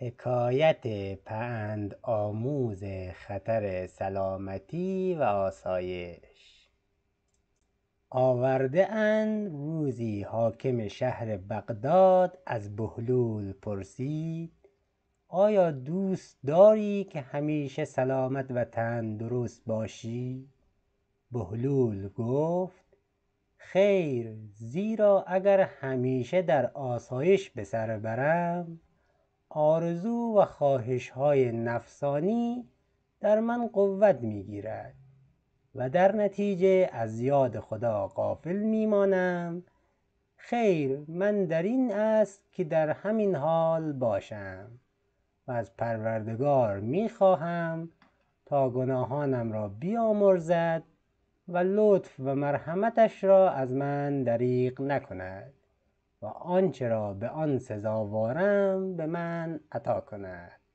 حکایت آموز خطر سلامتی و آسایش آورده اند روزی حاکم شهر بغداد از بهلول پرسید آیا دوست داری که همیشه سلامت و تندرست باشی بهلول گفت خیر زیرا اگر همیشه در آسایش به سر برم آرزو و خواهش های نفسانی در من قوت گیرد و در نتیجه از یاد خدا غافل مانم خیر من در این است که در همین حال باشم و از پروردگار خواهم تا گناهانم را بیامرزد و لطف و مرحمتش را از من دریغ نکند و آنچه را به آن سزاوارم به من عطا کند